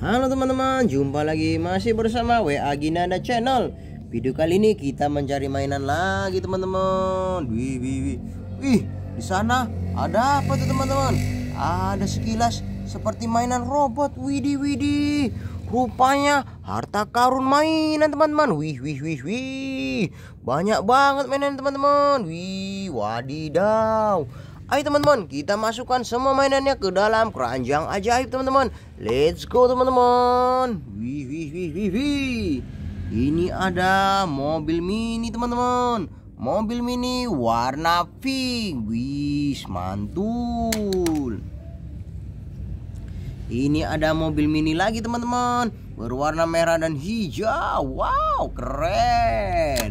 Halo teman-teman, jumpa lagi masih bersama WA Ginanda Channel. Video kali ini kita mencari mainan lagi teman-teman. Wih, wih, wih. Wih, di sana ada apa tuh teman-teman? Ada sekilas seperti mainan robot. widi widi, Rupanya harta karun mainan teman-teman. Wih, wih, wih, wih. Banyak banget mainan teman-teman. Wih, wadidaw Ayo teman-teman, kita masukkan semua mainannya ke dalam keranjang ajaib teman-teman. Let's go teman-teman. Wih wih wih wih wih. Ini ada mobil mini teman-teman. Mobil mini warna pink. Wih, mantul. Ini ada mobil mini lagi teman-teman Berwarna merah dan hijau Wow keren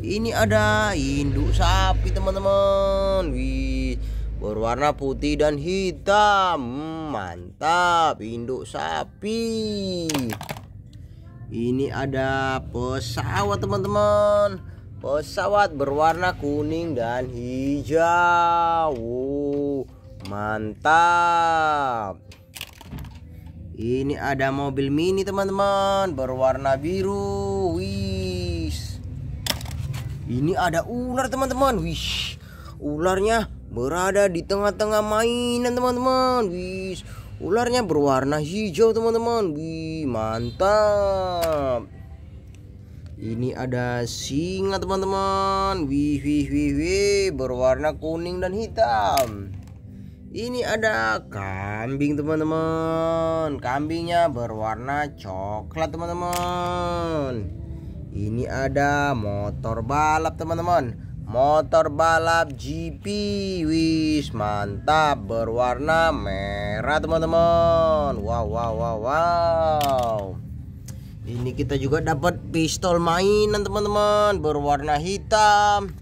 ini ada induk sapi teman-teman wih berwarna putih dan hitam hmm, mantap induk sapi ini ada pesawat teman-teman pesawat berwarna kuning dan hijau wow mantap ini ada mobil mini teman-teman berwarna biru wih ini ada ular teman-teman. wish, ularnya berada di tengah-tengah mainan teman-teman. wish, ularnya berwarna hijau teman-teman. Wih, mantap. Ini ada singa teman-teman. Wih, wih, wih, wih, berwarna kuning dan hitam. Ini ada kambing teman-teman. Kambingnya berwarna coklat teman-teman. Ini ada motor balap teman-teman Motor balap GP Wis mantap berwarna merah teman-teman Wow wow wow wow Ini kita juga dapat pistol mainan teman-teman Berwarna hitam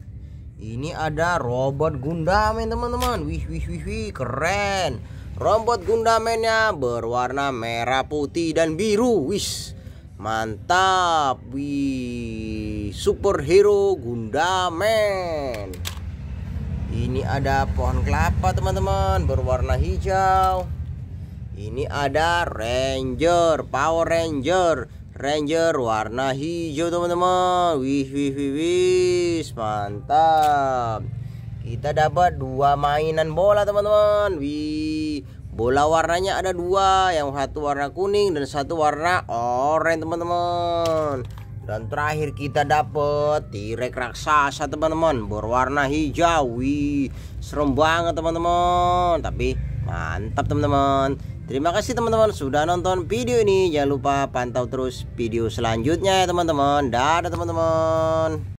Ini ada robot gundamen teman-teman Wih wih wih wih keren Robot gundamennya berwarna merah putih dan biru Wis Mantap. Wih, superhero Gundamen. Ini ada pohon kelapa, teman-teman, berwarna hijau. Ini ada Ranger, Power Ranger. Ranger warna hijau, teman-teman. Wih, wih, wih, wih. Mantap. Kita dapat dua mainan bola, teman-teman. Wih, Bola warnanya ada dua, yang satu warna kuning dan satu warna oranye teman-teman. Dan terakhir kita dapet tirek raksasa teman-teman berwarna hijau. Wih, serem banget teman-teman. Tapi mantap teman-teman. Terima kasih teman-teman sudah nonton video ini. Jangan lupa pantau terus video selanjutnya ya teman-teman. Dadah teman-teman.